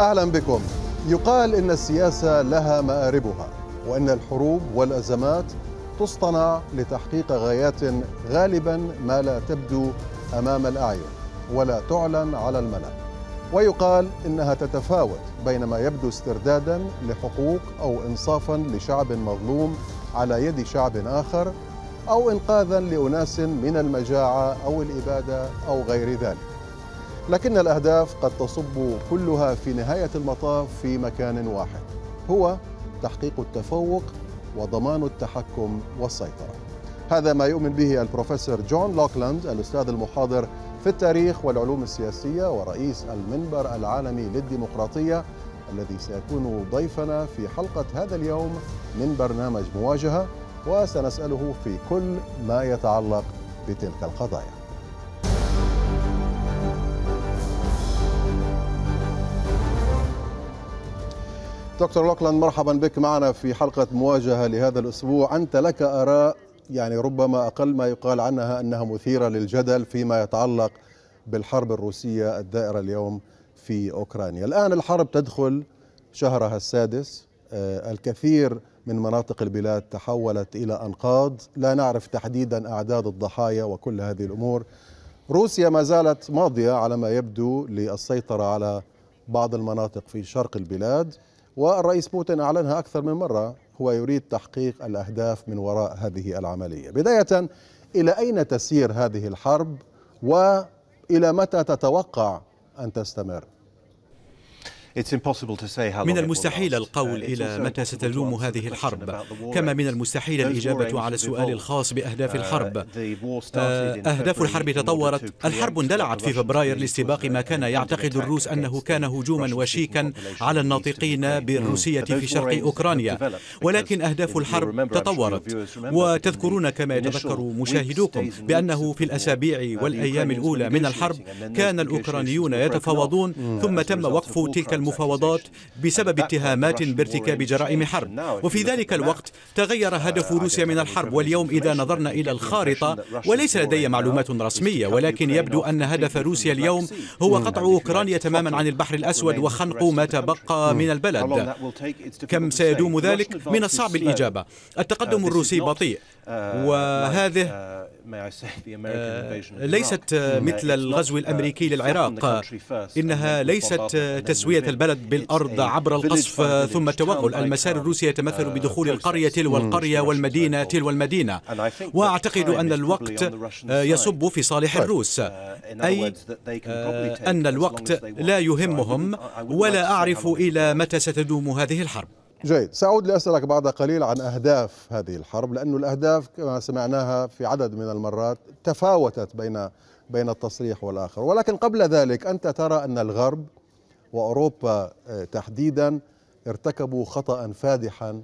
اهلا بكم. يقال ان السياسه لها ماربها وان الحروب والازمات تصطنع لتحقيق غايات غالبا ما لا تبدو امام الاعين ولا تعلن على الملا. ويقال انها تتفاوت بين ما يبدو استردادا لحقوق او انصافا لشعب مظلوم على يد شعب اخر او انقاذا لاناس من المجاعه او الاباده او غير ذلك. لكن الأهداف قد تصب كلها في نهاية المطاف في مكان واحد هو تحقيق التفوق وضمان التحكم والسيطرة هذا ما يؤمن به البروفيسور جون لوكلاند الأستاذ المحاضر في التاريخ والعلوم السياسية ورئيس المنبر العالمي للديمقراطية الذي سيكون ضيفنا في حلقة هذا اليوم من برنامج مواجهة وسنسأله في كل ما يتعلق بتلك القضايا دكتور لوكلاند مرحبا بك معنا في حلقة مواجهة لهذا الأسبوع أنت لك آراء يعني ربما أقل ما يقال عنها أنها مثيرة للجدل فيما يتعلق بالحرب الروسية الدائرة اليوم في أوكرانيا الآن الحرب تدخل شهرها السادس آه، الكثير من مناطق البلاد تحولت إلى أنقاض لا نعرف تحديدا أعداد الضحايا وكل هذه الأمور روسيا ما زالت ماضية على ما يبدو للسيطرة على بعض المناطق في شرق البلاد والرئيس بوتين أعلنها أكثر من مرة هو يريد تحقيق الأهداف من وراء هذه العملية بداية إلى أين تسير هذه الحرب وإلى متى تتوقع أن تستمر من المستحيل القول uh, إلى متى ستدوم هذه الحرب كما من المستحيل الإجابة على السؤال الخاص بأهداف uh, الحرب uh, أهداف الحرب تطورت الحرب اندلعت في فبراير لاستباق ما كان يعتقد الروس أنه كان هجوما وشيكا على الناطقين mm. بالروسية في شرق أوكرانيا ولكن أهداف الحرب تطورت وتذكرون كما يتذكر مشاهدوكم بأنه في الأسابيع والأيام الأولى من الحرب كان الأوكرانيون يتفاوضون ثم تم وقف تلك المفاوضات بسبب اتهامات بارتكاب جرائم حرب وفي ذلك الوقت تغير هدف روسيا من الحرب واليوم إذا نظرنا إلى الخارطة وليس لدي معلومات رسمية ولكن يبدو أن هدف روسيا اليوم هو قطع hmm. أوكرانيا تماما عن البحر الأسود وخنق ما تبقى من البلد كم سيدوم ذلك؟ من الصعب الإجابة التقدم uh, الروسي بطيء uh, وهذه uh, ليست hmm. مثل الغزو الأمريكي للعراق إنها ليست تسوية البلد بالأرض عبر القصف ثم التوغل المسار الروسي يتمثل uh, بدخول القرية تلو القرية والمدينة تلو المدينة وأعتقد أن الوقت آه، يصب في صالح الروس uh, أي آه، أن الوقت لا يهمهم ولا أعرف إلى متى ستدوم هذه الحرب جيد سأعود لأسألك بعد قليل عن أهداف هذه الحرب لأن الأهداف كما سمعناها في عدد من المرات تفاوتت بين بين التصريح والآخر ولكن قبل ذلك أنت ترى أن الغرب واوروبا آه، تحديدا ارتكبوا خطا فادحا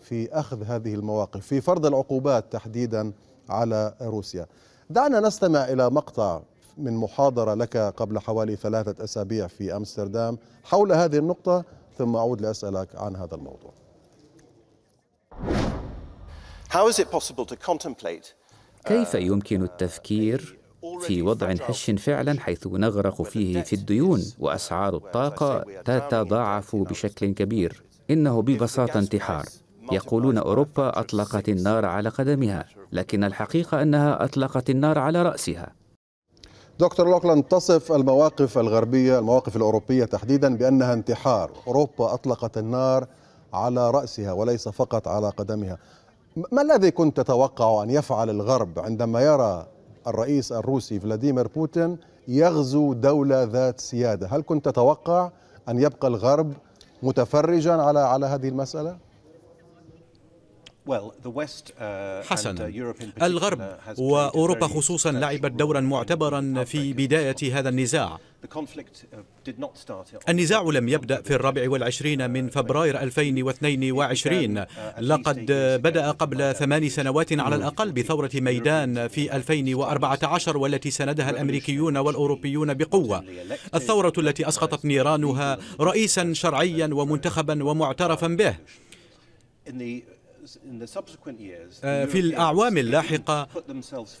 في اخذ هذه المواقف في فرض العقوبات تحديدا على روسيا دعنا نستمع الى مقطع من محاضره لك قبل حوالي ثلاثه اسابيع في امستردام حول هذه النقطه ثم اعود لاسالك عن هذا الموضوع كيف يمكن التفكير في وضع حش فعلا حيث نغرق فيه في الديون واسعار الطاقه تتضاعف بشكل كبير انه ببساطه انتحار يقولون اوروبا اطلقت النار على قدمها لكن الحقيقه انها اطلقت النار على راسها دكتور لوكلاند تصف المواقف الغربيه المواقف الاوروبيه تحديدا بانها انتحار اوروبا اطلقت النار على راسها وليس فقط على قدمها ما الذي كنت تتوقع ان يفعل الغرب عندما يرى الرئيس الروسي فلاديمير بوتين يغزو دولة ذات سيادة هل كنت تتوقع أن يبقى الغرب متفرجا على على هذه المسألة؟ Uh, uh, حسنا الغرب وأوروبا خصوصا لعبت دورا معتبرا في بداية هذا النزاع uh, النزاع لم يبدأ في الرابع والعشرين من فبراير 2022 لقد بدأ قبل ثمان سنوات على الأقل بثورة ميدان في 2014 والتي سندها الأمريكيون والأوروبيون بقوة الثورة التي أسقطت نيرانها رئيسا شرعيا ومنتخبا ومعترفا به آه، في الأعوام اللاحقة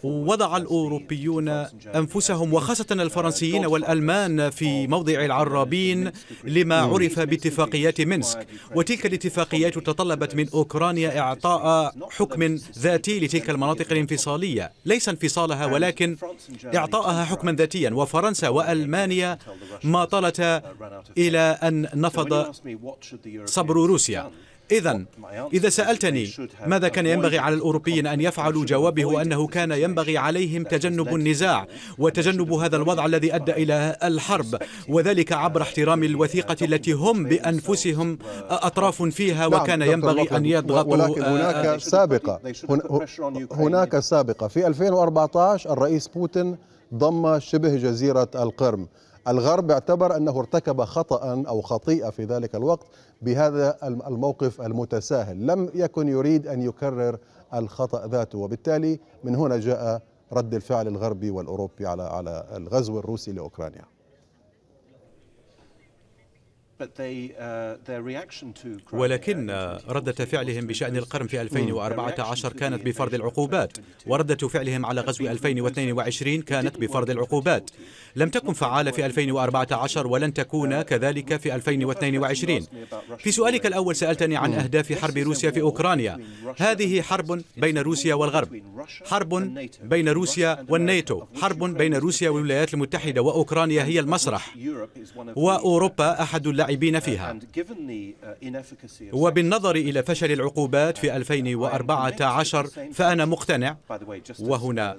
وضع الأوروبيون أنفسهم وخاصة الفرنسيين uh, والألمان في موضع العرابين لما mm. عرف باتفاقيات مينسك وتلك الاتفاقيات تطلبت من أوكرانيا إعطاء حكم ذاتي لتلك المناطق الانفصالية ليس انفصالها ولكن إعطاءها حكما ذاتيا وفرنسا وألمانيا ما طالتا uh, إلى أن نفض صبر روسيا إذا إذا سألتني ماذا كان ينبغي على الأوروبيين أن يفعلوا جوابه أنه كان ينبغي عليهم تجنب النزاع وتجنب هذا الوضع الذي أدى إلى الحرب وذلك عبر احترام الوثيقة التي هم بأنفسهم أطراف فيها نعم، وكان ينبغي أن يضغطوا ولكن آه، هناك آه، سابقة هناك سابقة في 2014 الرئيس بوتين ضم شبه جزيرة القرم الغرب اعتبر أنه ارتكب خطأ أو خطيئة في ذلك الوقت بهذا الموقف المتساهل لم يكن يريد أن يكرر الخطأ ذاته وبالتالي من هنا جاء رد الفعل الغربي والأوروبي على الغزو الروسي لأوكرانيا Uh, ولكن uh, ردة فعلهم بشأن القرن في 2014 كانت بفرض العقوبات وردة فعلهم على غزو 2022 كانت بفرض العقوبات لم تكن فعالة في 2014 ولن تكون كذلك في 2022 في سؤالك الأول سألتني عن hmm. أهداف حرب روسيا في أوكرانيا هذه حرب بين روسيا والغرب حرب بين روسيا والناتو حرب بين روسيا والولايات المتحدة وأوكرانيا هي المسرح وأوروبا أحد اللاعبين اللاعبين uh, فيها uh, وبالنظر إلى فشل العقوبات في 2014 فأنا مقتنع uh, وهنا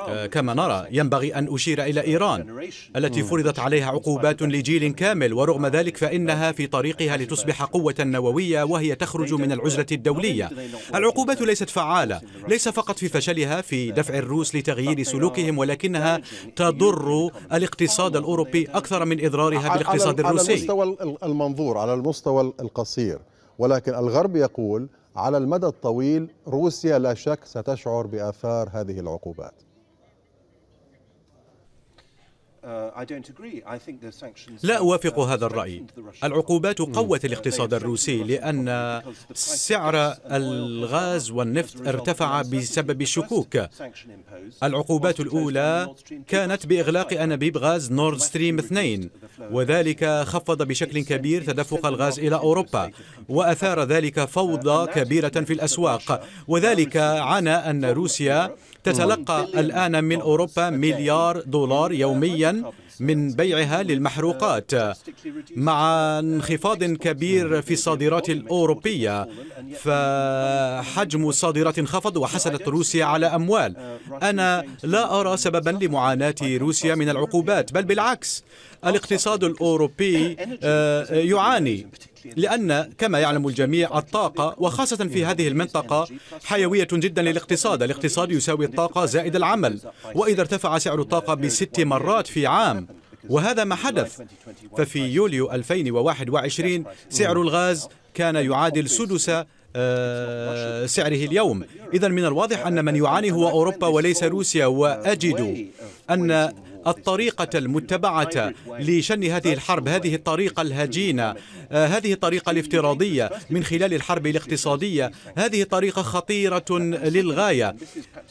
آه، كما نرى ينبغي أن أشير إلى إيران التي mm. فرضت عليها عقوبات لجيل كامل ورغم ذلك فإنها في طريقها لتصبح قوة نووية وهي تخرج من العزلة الدولية العقوبات ليست فعالة ليس فقط في فشلها في دفع الروس لتغيير سلوكهم ولكنها تضر الاقتصاد الأوروبي أكثر من إضرارها بالاقتصاد الروسي المستوى المنظور على المستوى القصير ولكن الغرب يقول على المدى الطويل روسيا لا شك ستشعر باثار هذه العقوبات Uh, لا أوافق uh, هذا الرأي العقوبات قوت الاقتصاد الروسي لأن سعر الغاز والنفط ارتفع بسبب الشكوك العقوبات الأولى كانت بإغلاق أنابيب غاز نورد ستريم 2 وذلك خفض بشكل كبير تدفق الغاز إلى أوروبا وأثار ذلك فوضى كبيرة في الأسواق وذلك عنا أن روسيا تتلقى الآن من أوروبا مليار دولار يوميا من بيعها للمحروقات مع انخفاض كبير في الصادرات الأوروبية فحجم الصادرات انخفض وحصلت روسيا على أموال أنا لا أرى سببا لمعاناة روسيا من العقوبات بل بالعكس الاقتصاد الأوروبي آه، يعاني لأن كما يعلم الجميع الطاقة وخاصة في هذه المنطقة حيوية جدا للاقتصاد الاقتصاد يساوي الطاقة زائد العمل وإذا ارتفع سعر الطاقة بست مرات في عام وهذا ما حدث ففي يوليو 2021 سعر الغاز كان يعادل سدس آه، سعره اليوم إذا من الواضح أن من يعاني هو أوروبا وليس روسيا وأجد أن الطريقة المتبعة لشن هذه الحرب هذه الطريقة الهجينة آه، هذه الطريقة الافتراضية من خلال الحرب الاقتصادية هذه طريقة خطيرة للغاية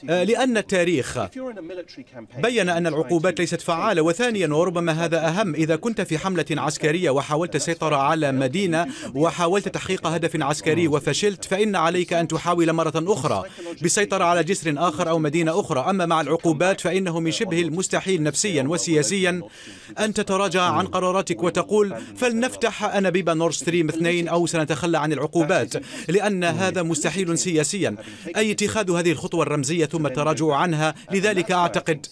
آه، لأن التاريخ بين أن العقوبات ليست فعالة وثانيا وربما هذا أهم إذا كنت في حملة عسكرية وحاولت السيطرة على مدينة وحاولت تحقيق هدف عسكري وفشلت فإن عليك أن تحاول مرة أخرى بالسيطرة على جسر آخر أو مدينة أخرى أما مع العقوبات فإنه من شبه المستحيل نفسه نفسيا وسياسيا أن تتراجع عن قراراتك وتقول فلنفتح أنابيب نورد ستريم 2 أو سنتخلى عن العقوبات لأن هذا مستحيل سياسيا أي اتخاذ هذه الخطوة الرمزية ثم التراجع عنها لذلك أعتقد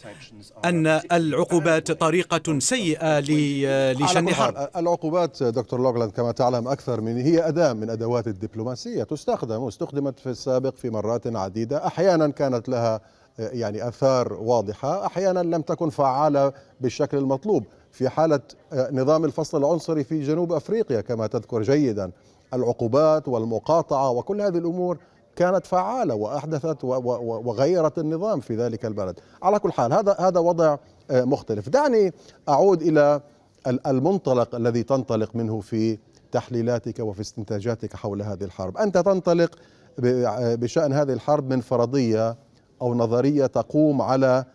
أن العقوبات طريقة سيئة لشن حرب العقوبات دكتور لوغلاند كما تعلم أكثر من هي أداة من أدوات الدبلوماسية تستخدم استخدمت في السابق في مرات عديدة أحيانا كانت لها يعني اثار واضحه احيانا لم تكن فعاله بالشكل المطلوب في حاله آه، نظام الفصل العنصري في جنوب افريقيا كما تذكر جيدا العقوبات والمقاطعه وكل هذه الامور كانت فعاله واحدثت وغيرت النظام في ذلك البلد على كل حال هذا هذا وضع آه، مختلف دعني اعود الى المنطلق الذي تنطلق منه في تحليلاتك وفي استنتاجاتك حول هذه الحرب انت تنطلق آه، بشان هذه الحرب من فرضيه أو نظرية تقوم على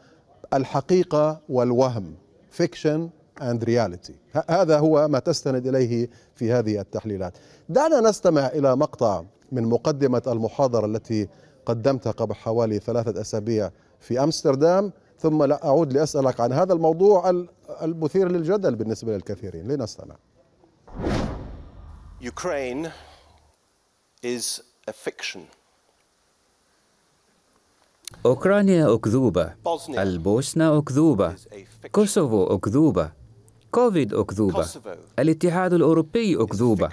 الحقيقة والوهم فيكشن اند رياليتي هذا هو ما تستند إليه في هذه التحليلات دعنا نستمع إلى مقطع من مقدمة المحاضرة التي قدمتها قبل حوالي ثلاثة أسابيع في أمستردام ثم لا أعود لأسألك عن هذا الموضوع المثير للجدل بالنسبة للكثيرين لنستمع Ukraine is a fiction أوكرانيا أكذوبة البوسنة أكذوبة كوسوفو أكذوبة كوفيد أكذوبة الاتحاد الأوروبي أكذوبة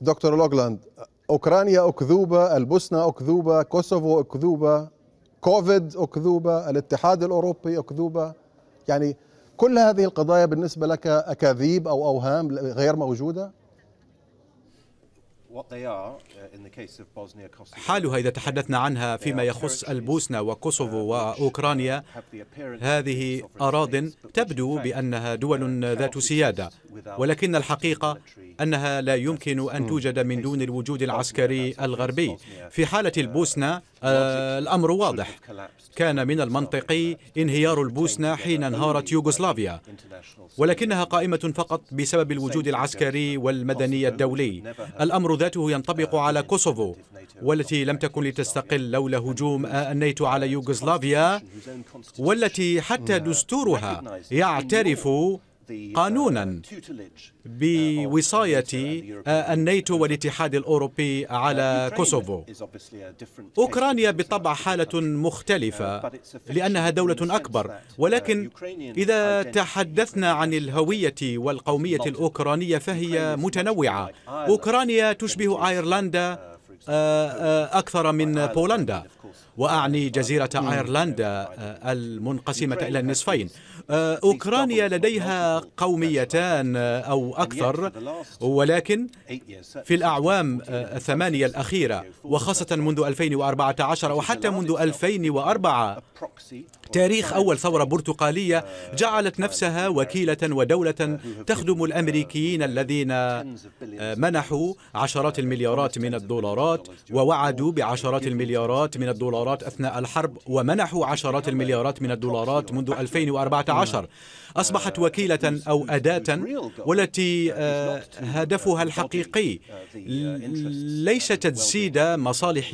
دكتور لوغلاند أوكرانيا أكذوبة البوسنة أكذوبة كوسوفو أكذوبة كوفيد أكذوبة الاتحاد الأوروبي أكذوبة يعني كل هذه القضايا بالنسبة لك أكاذيب أو أوهام غير موجودة Uh, حالها إذا تحدثنا عنها فيما يخص البوسنة uh, وكوسوفو uh, وأوكرانيا هذه أراض تبدو بأنها دول ذات سيادة ولكن الحقيقة أنها لا يمكن أن توجد من دون الوجود العسكري الغربي في حالة البوسنة الأمر واضح كان من المنطقي انهيار البوسنة حين انهارت يوغوسلافيا ولكنها قائمة فقط بسبب الوجود العسكري والمدني الدولي الأمر ذاته ينطبق على كوسوفو والتي لم تكن لتستقل لولا هجوم النيتو على يوغوسلافيا والتي حتى دستورها يعترف Uh, قانونا uh, بوصاية uh, الناتو والاتحاد الأوروبي على كوسوفو أوكرانيا بالطبع حالة مختلفة لأنها دولة أكبر ولكن إذا تحدثنا عن الهوية والقومية الأوكرانية فهي متنوعة أوكرانيا تشبه أيرلندا أكثر من بولندا وأعني جزيرة أيرلندا آه، المنقسمة إلى النصفين آه، أوكرانيا لديها قوميتان آه، أو أكثر ولكن في الأعوام الثمانية الأخيرة وخاصة منذ 2014 وحتى منذ 2004 تاريخ أول ثورة برتقالية جعلت نفسها وكيلة ودولة تخدم الأمريكيين الذين منحوا عشرات المليارات من الدولارات ووعدوا بعشرات المليارات من الدولارات الدولارات أثناء الحرب ومنحوا عشرات المليارات من الدولارات منذ 2014 أصبحت وكيلة أو أداة والتي آه، هدفها الحقيقي ليس تجسيد مصالح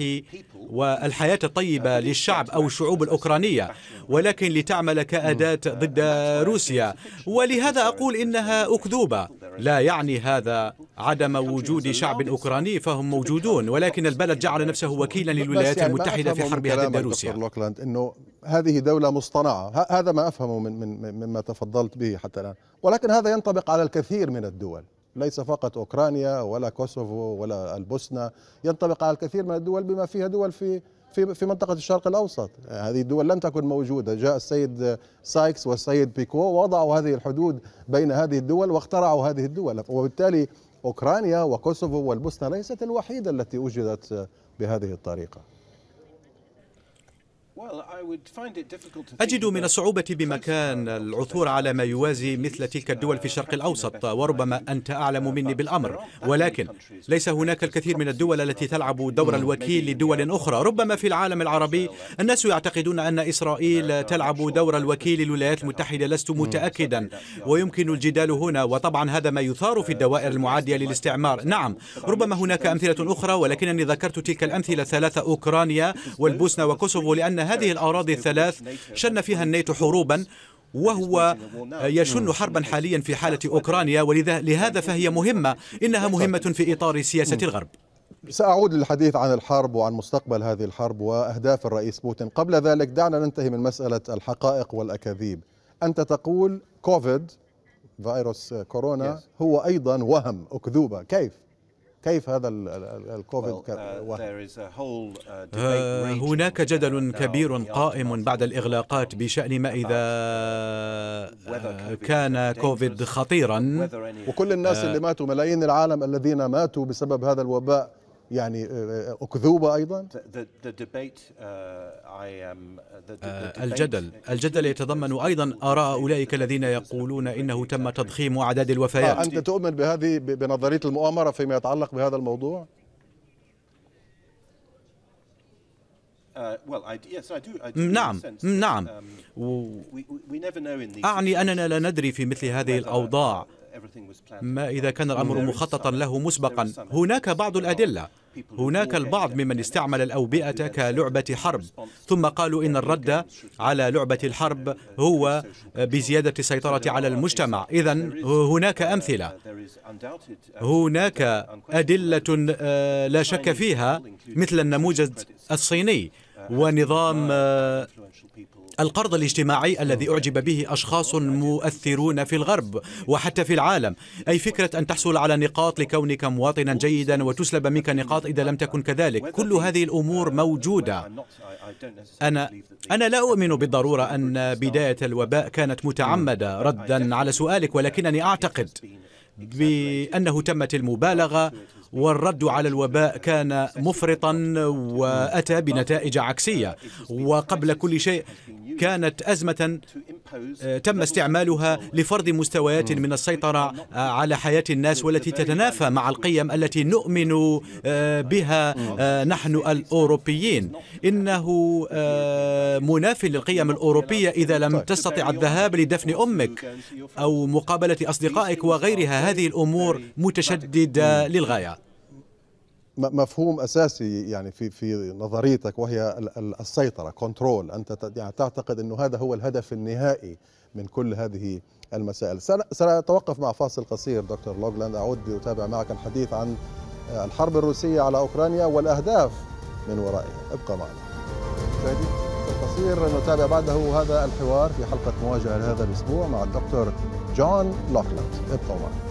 والحياة الطيبة للشعب أو الشعوب الأوكرانية ولكن لتعمل كأداة ضد روسيا ولهذا أقول إنها أكذوبة لا يعني هذا عدم وجود شعب أوكراني فهم موجودون ولكن البلد جعل نفسه وكيلا للولايات يعني المتحدة في حربها ضد روسيا أنه هذه دولة مصطنعة هذا ما أفهمه من, من مما تفضلت به حتى الآن ولكن هذا ينطبق على الكثير من الدول ليس فقط أوكرانيا ولا كوسوفو ولا البوسنة ينطبق على الكثير من الدول بما فيها دول في في في منطقة الشرق الأوسط هذه الدول لم تكن موجودة جاء السيد سايكس والسيد بيكو ووضعوا هذه الحدود بين هذه الدول واخترعوا هذه الدول وبالتالي أوكرانيا وكوسوفو والبوسنة ليست الوحيدة التي وجدت بهذه الطريقة أجد من الصعوبة بمكان العثور على ما يوازي مثل تلك الدول في الشرق الأوسط وربما أنت أعلم مني بالأمر ولكن ليس هناك الكثير من الدول التي تلعب دور الوكيل لدول أخرى ربما في العالم العربي الناس يعتقدون أن إسرائيل تلعب دور الوكيل للولايات المتحدة لست hmm, متأكدا ويمكن الجدال هنا وطبعا هذا ما يثار في الدوائر المعادية للاستعمار نعم ربما هناك أمثلة أخرى ولكنني ذكرت تلك الأمثلة الثلاثة أوكرانيا والبوسنة وكوسوفو لأنها هذه الأراضي الثلاث شن فيها الناتو حروبا وهو يشن حربا حاليا في حالة أوكرانيا ولذا لهذا فهي مهمة إنها مهمة في إطار سياسة الغرب سأعود للحديث عن الحرب وعن مستقبل هذه الحرب وأهداف الرئيس بوتين قبل ذلك دعنا ننتهي من مسألة الحقائق والأكاذيب أنت تقول كوفيد فيروس كورونا هو أيضا وهم أكذوبة كيف؟ كيف هذا الكوفيد uh, uh, آه، هناك جدل كبير قائم بعد الإغلاقات بشأن ما إذا آه، كان كوفيد خطيرا وكل الناس آه. اللي ماتوا ملايين العالم الذين ماتوا بسبب هذا الوباء يعني آه، آه، أكذوبة أيضا الجدل الجدل يتضمن أيضا آراء أولئك الذين يقولون إنه تم تضخيم أعداد الوفيات أنت تؤمن بهذه بنظرية المؤامرة فيما يتعلق بهذا الموضوع؟ uh, نعم نعم um, أعني أننا لا ندري في مثل هذه uh, الأوضاع ما إذا كان الأمر مخططا له مسبقا هناك بعض الأدلة هناك البعض ممن استعمل الأوبئة كلعبة حرب ثم قالوا إن الرد على لعبة الحرب هو بزيادة السيطرة على المجتمع إذا هناك أمثلة هناك أدلة آه، لا شك فيها مثل النموذج الصيني ونظام آه، القرض الاجتماعي الذي أعجب به أشخاص مؤثرون في الغرب وحتى في العالم أي فكرة أن تحصل على نقاط لكونك مواطنا جيدا وتسلب منك نقاط إذا لم تكن كذلك كل هذه الأمور موجودة أنا, أنا لا أؤمن بالضرورة أن بداية الوباء كانت متعمدة ردا على سؤالك ولكنني أعتقد بأنه تمت المبالغة والرد على الوباء كان مفرطا وأتى بنتائج عكسية وقبل كل شيء كانت أزمة آه، تم استعمالها لفرض مستويات من السيطرة آه، على حياة الناس والتي تتنافى مع القيم التي نؤمن آه، بها نحن الأوروبيين إنه مناف للقيم الأوروبية إذا لم تستطع الذهاب لدفن أمك أو مقابلة أصدقائك وغيرها هذه الأمور متشددة للغاية مفهوم اساسي يعني في في نظريتك وهي السيطره كنترول انت يعني تعتقد انه هذا هو الهدف النهائي من كل هذه المسائل سنتوقف مع فاصل قصير دكتور لوغلاند اعود لاتابع معك الحديث عن الحرب الروسيه على اوكرانيا والاهداف من ورائها ابقى معنا قصير نتابع بعده هذا الحوار في حلقه مواجهه لهذا الاسبوع مع الدكتور جون لوغلاند ابقوا معنا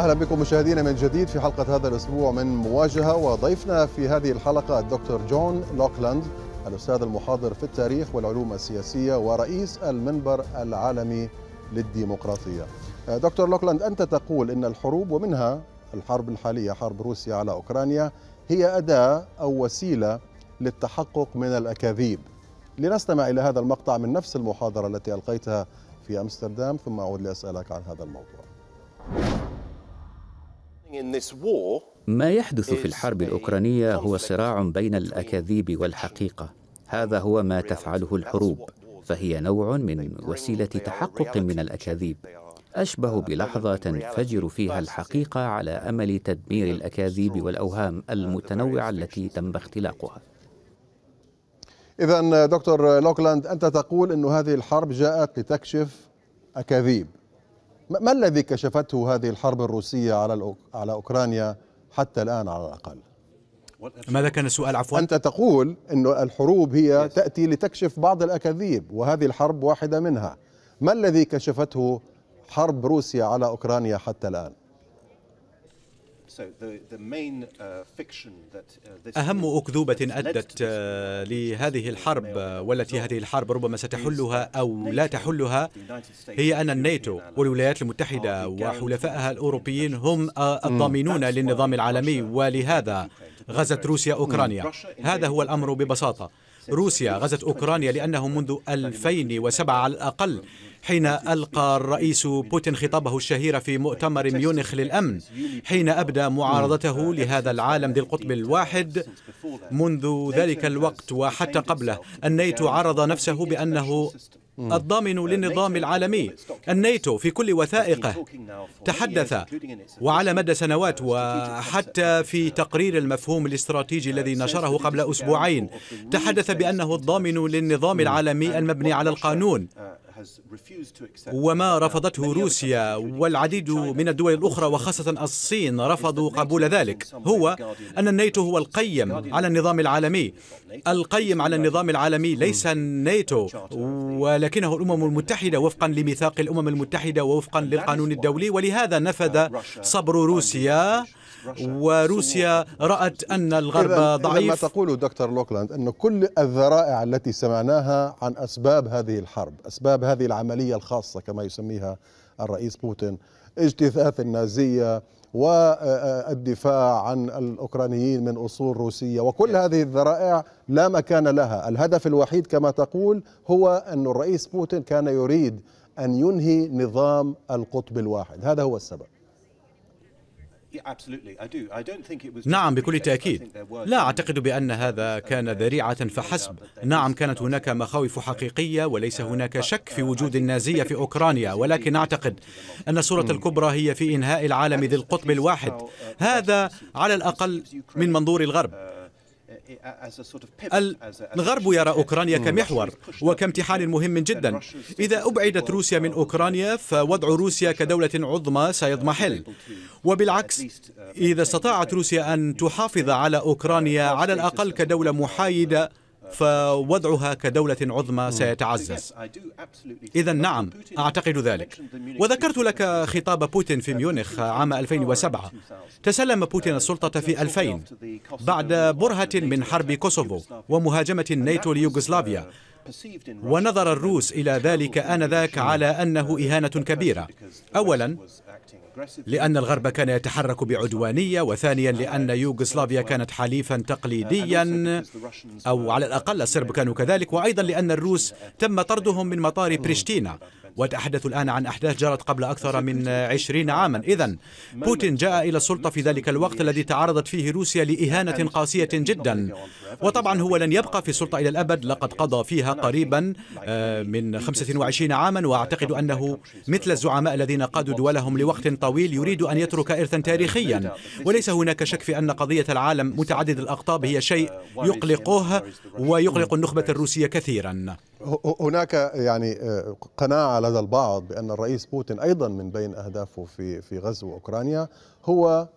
اهلا بكم مشاهدينا من جديد في حلقه هذا الاسبوع من مواجهه وضيفنا في هذه الحلقه الدكتور جون لوكلاند الاستاذ المحاضر في التاريخ والعلوم السياسيه ورئيس المنبر العالمي للديمقراطيه. آه، دكتور لوكلاند انت تقول ان الحروب ومنها الحرب الحاليه حرب روسيا على اوكرانيا هي اداه او وسيله للتحقق من الاكاذيب. لنستمع الى هذا المقطع من نفس المحاضره التي القيتها في امستردام ثم اعود لاسالك عن هذا الموضوع. ما يحدث في الحرب الأوكرانية هو صراع بين الأكاذيب والحقيقة هذا هو ما تفعله الحروب فهي نوع من وسيلة تحقق من الأكاذيب uh, أشبه بلحظة تنفجر فيها الحقيقة على أمل تدمير الأكاذيب والأوهام uh, المتنوعة التي تم اختلاقها إذا دكتور لوكلاند أنت تقول أن هذه الحرب جاءت لتكشف أكاذيب ما الذي كشفته هذه الحرب الروسية على على أوكرانيا حتى الآن على الأقل؟ ماذا كان السؤال عفوا؟ أنت تقول أن الحروب هي تأتي لتكشف بعض الأكاذيب وهذه الحرب واحدة منها ما الذي كشفته حرب روسيا على أوكرانيا حتى الآن؟ Uh, uh, أهم أكذوبة أدت آه، لهذه الحرب آه، والتي هذه الحرب ربما ستحلها أو لا تحلها هي أن الناتو والولايات المتحدة وحلفائها الأوروبيين هم آه، الضامنون للنظام العالمي ولهذا غزت روسيا mm. أوكرانيا هذا هو الأمر ببساطة روسيا غزت أوكرانيا لأنه منذ 2007 على الأقل حين ألقى الرئيس بوتين خطابه الشهير في مؤتمر ميونخ للأمن حين أبدى معارضته لهذا العالم ذي القطب الواحد منذ ذلك الوقت وحتى قبله الناتو عرض نفسه بأنه الضامن للنظام العالمي الناتو في كل وثائقه تحدث وعلى مدى سنوات وحتى في تقرير المفهوم الاستراتيجي الذي نشره قبل أسبوعين تحدث بأنه الضامن للنظام العالمي المبني على القانون وما رفضته روسيا والعديد من الدول الأخرى وخاصة الصين رفضوا قبول ذلك هو أن الناتو هو القيم على النظام العالمي القيم على النظام العالمي hmm. ليس الناتو ولكنه الأمم المتحدة وفقا لميثاق الأمم المتحدة ووفقا للقانون الدولي ولهذا نفذ صبر روسيا وروسيا رأت أن الغرب ضعيف ما تقول دكتور لوكلاند أن كل الذرائع التي سمعناها عن أسباب هذه الحرب أسباب هذه العملية الخاصة كما يسميها الرئيس بوتين اجتثاث النازية والدفاع عن الأوكرانيين من أصول روسية وكل هذه الذرائع لا مكان لها الهدف الوحيد كما تقول هو أن الرئيس بوتين كان يريد أن ينهي نظام القطب الواحد هذا هو السبب نعم بكل تأكيد لا أعتقد بأن هذا كان ذريعة فحسب نعم كانت هناك مخاوف حقيقية وليس uh, هناك شك في uh, وجود النازية في أوكرانيا ولكن أعتقد أن الصورة mm. الكبرى هي في إنهاء العالم ذي القطب الواحد uh, هذا على الأقل من منظور الغرب الغرب يرى أوكرانيا كمحور وكامتحان مهم جدا إذا أبعدت روسيا من أوكرانيا فوضع روسيا كدولة عظمى سيضمحل وبالعكس uh, إذا استطاعت روسيا أن تحافظ على أوكرانيا على الأقل كدولة محايدة فوضعها كدولة عظمى hmm. سيتعزز إذا نعم أعتقد ذلك وذكرت لك خطاب بوتين في ميونخ عام 2007 تسلم بوتين uh, السلطة في 2000 بعد برهة من حرب كوسوفو ومهاجمة الناتو uh, ليوغوسلافيا ونظر الروس إلى ذلك آنذاك على أنه إهانة كبيرة أولا لأن الغرب كان يتحرك بعدوانية وثانيا لأن يوغوسلافيا كانت حليفا تقليديا أو على الأقل السرب كانوا كذلك وأيضا لأن الروس تم طردهم من مطار بريشتينا وأتحدث الآن عن أحداث جرت قبل أكثر من عشرين عاما إذا بوتين جاء إلى السلطة في ذلك الوقت الذي تعرضت فيه روسيا لإهانة قاسية جدا وطبعا هو لن يبقى في السلطة إلى الأبد لقد قضى فيها قريبا آه، من 25 عاما وأعتقد أنه مثل الزعماء الذين قادوا دولهم لوقت طويل يريد أن يترك إرثا تاريخيا وليس هناك شك في أن قضية العالم متعدد الأقطاب هي شيء يقلقه ويقلق النخبة الروسية كثيرا هناك يعني آه، قناعه لدى البعض بان الرئيس بوتين ايضا من بين اهدافه في في غزو اوكرانيا هو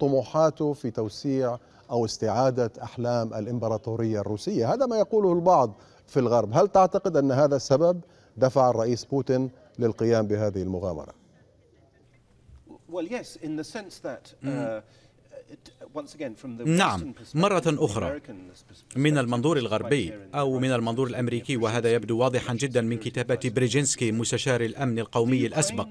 طموحاته في توسيع او استعاده احلام الامبراطوريه الروسيه، هذا ما يقوله البعض في الغرب، هل تعتقد ان هذا السبب دفع الرئيس بوتين للقيام بهذه المغامره؟ Well, yes, in the sense that uh, نعم مرة أخرى من المنظور الغربي أو من المنظور الأمريكي وهذا يبدو واضحا جدا من كتابة بريجينسكي مستشار الأمن القومي الأسبق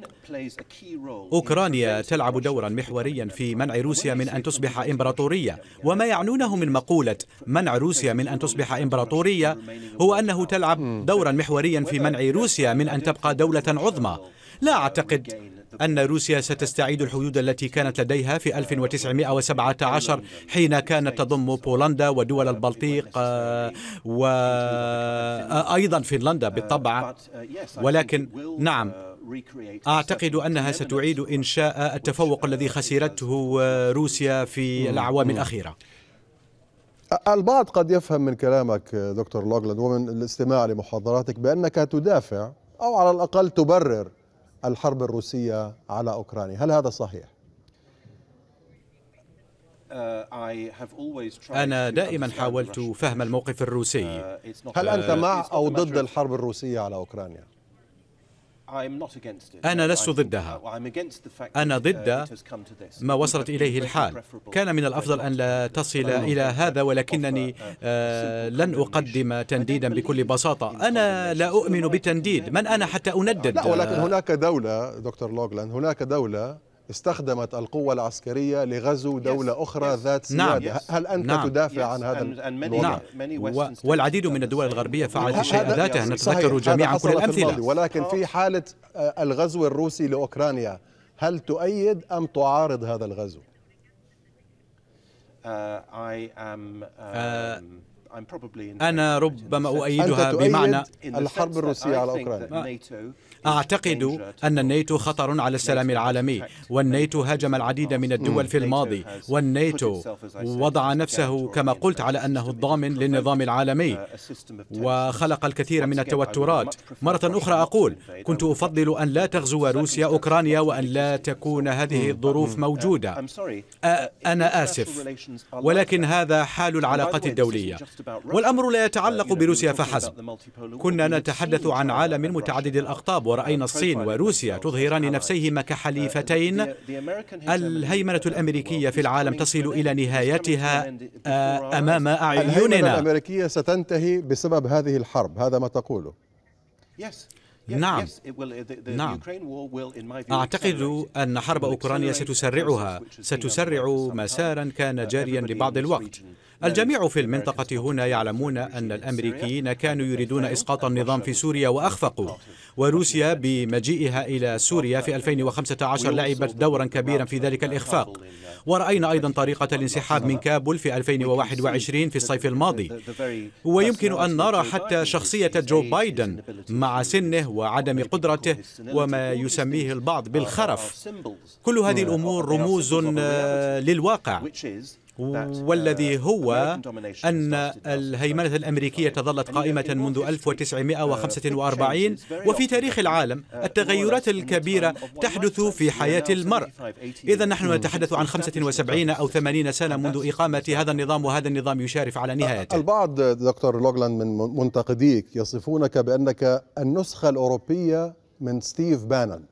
أوكرانيا تلعب دورا محوريا في منع روسيا من أن تصبح إمبراطورية وما يعنونه من مقولة منع روسيا من أن تصبح إمبراطورية هو أنه تلعب دورا محوريا في منع روسيا من أن تبقى دولة عظمى لا أعتقد أن روسيا ستستعيد الحدود التي كانت لديها في 1917 حين كانت تضم بولندا ودول البلطيق آه، وأيضا آه، فنلندا بالطبع ولكن نعم أعتقد أنها ستعيد إنشاء التفوق الذي خسرته آه، روسيا في الأعوام الأخيرة البعض قد يفهم من كلامك دكتور لوغلاند ومن الاستماع لمحاضراتك بأنك تدافع أو على الأقل تبرر الحرب الروسية على أوكرانيا هل هذا صحيح؟ uh, أنا دائما حاولت فهم الموقف الروسي uh, هل أنت مع أو ضد الحرب الروسية على أوكرانيا؟ أنا لست ضدها أنا uh, ضد ما وصلت إليه الحال كان من الأفضل أن لا تصل إلى هذا ولكنني آه، لن أقدم تنديدا بكل بساطة أنا لا أؤمن بالتنديد من أنا حتى أندد لا ولكن هناك دولة دكتور لوغلاند هناك دولة استخدمت القوة العسكرية لغزو دولة أخرى ذات سيادة نعم. هل أنت نعم. تدافع عن هذا الوضع؟ نعم. والعديد من الدول الغربية فعلت الشيء ذاته يعني نتذكر جميعا كل الأمثلة ولكن في حالة آه، الغزو الروسي لأوكرانيا هل تؤيد أم تعارض هذا الغزو؟ uh, آه، um, أنا ربما أؤيدها بمعنى الحرب الروسية على أوكرانيا أعتقد أن الناتو خطر على السلام العالمي والناتو هاجم العديد من الدول في الماضي والناتو وضع نفسه كما قلت على أنه الضامن للنظام العالمي وخلق الكثير من التوترات مرة أخرى أقول كنت أفضل أن لا تغزو روسيا أوكرانيا وأن لا تكون هذه الظروف موجودة أنا آسف ولكن هذا حال العلاقات الدولية والأمر لا يتعلق بروسيا فحسب كنا نتحدث عن عالم متعدد الأقطاب ورأينا الصين وروسيا تظهران نفسيهما كحليفتين الهيمنة الأمريكية في العالم تصل إلى نهايتها آه، أمام أعيننا الهيمنة الأمريكية ستنتهي بسبب هذه الحرب هذا ما تقوله نعم نعم أعتقد أن حرب أوكرانيا ستسرعها ستسرع مسارا كان جاريا لبعض الوقت الجميع في المنطقة هنا يعلمون أن الأمريكيين كانوا يريدون إسقاط النظام في سوريا وأخفقوا وروسيا بمجيئها إلى سوريا في 2015 لعبت دورا كبيرا في ذلك الإخفاق ورأينا أيضا طريقة الانسحاب من كابول في 2021 في الصيف الماضي ويمكن أن نرى حتى شخصية جو بايدن مع سنه وعدم قدرته وما يسميه البعض بالخرف كل هذه الأمور رموز آه، للواقع Uh, والذي هو أن الهيمنة الأمريكية تظلت قائمة منذ 1945 وفي تاريخ العالم uh, التغيرات الكبيرة تحدث في حياة المرء إذا نحن نتحدث عن 75 أو 80 سنة منذ إقامة هذا النظام وهذا النظام يشارف على نهايته البعض دكتور لوغلان من منتقديك يصفونك بأنك النسخة الأوروبية من ستيف بانن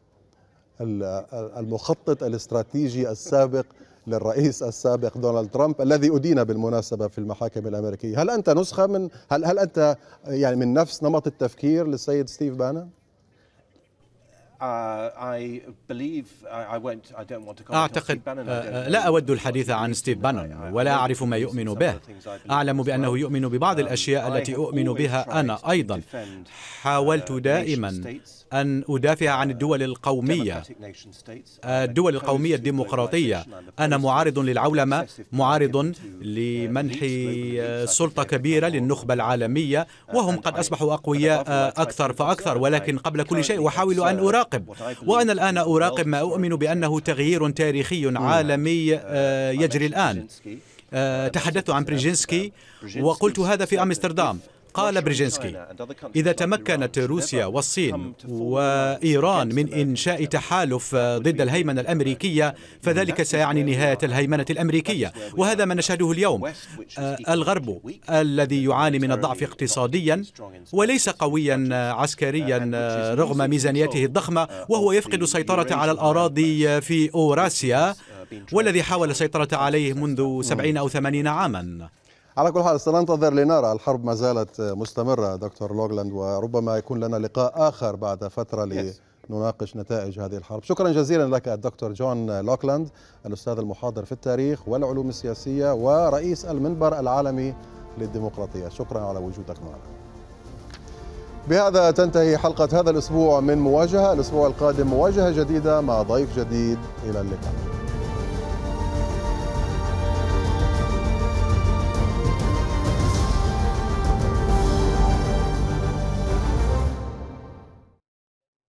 المخطط الاستراتيجي السابق للرئيس السابق دونالد ترامب الذي أدين بالمناسبة في المحاكم الأمريكية هل أنت نسخة من هل, هل أنت يعني من نفس نمط التفكير للسيد ستيف بانن؟ Uh, uh, أعتقد uh, لا أود الحديث عن ستيف بانون ولا أعرف ما يؤمن به أعلم بأنه يؤمن ببعض um, الأشياء التي أؤمن بها أنا أيضا حاولت دائما أن أدافع عن الدول القومية الدول القومية الديمقراطية أنا معارض للعولمة معارض لمنح سلطة كبيرة للنخبة العالمية وهم قد أصبحوا أقوياء أكثر فأكثر ولكن قبل كل شيء أحاول أن أراقب أراقب وأنا الآن أراقب ما أؤمن بأنه تغيير تاريخي عالمي آه، يجري الآن آه، تحدثت عن بريجينسكي وقلت هذا في أمستردام قال بريجينسكي إذا تمكنت روسيا والصين وإيران من إنشاء تحالف ضد الهيمنة الأمريكية فذلك سيعني نهاية الهيمنة الأمريكية وهذا ما نشهده اليوم آه، الغرب الذي يعاني من الضعف اقتصاديا وليس قويا عسكريا آه، رغم ميزانيته الضخمة وهو يفقد السيطرة على الأراضي في أوراسيا والذي حاول السيطرة عليه منذ سبعين أو ثمانين عاما على كل حال سننتظر لنرى الحرب ما زالت مستمرة دكتور لوغلاند وربما يكون لنا لقاء آخر بعد فترة لنناقش نتائج هذه الحرب شكرا جزيلا لك الدكتور جون لوكلاند الأستاذ المحاضر في التاريخ والعلوم السياسية ورئيس المنبر العالمي للديمقراطية شكرا على وجودك معنا بهذا تنتهي حلقة هذا الأسبوع من مواجهة الأسبوع القادم مواجهة جديدة مع ضيف جديد إلى اللقاء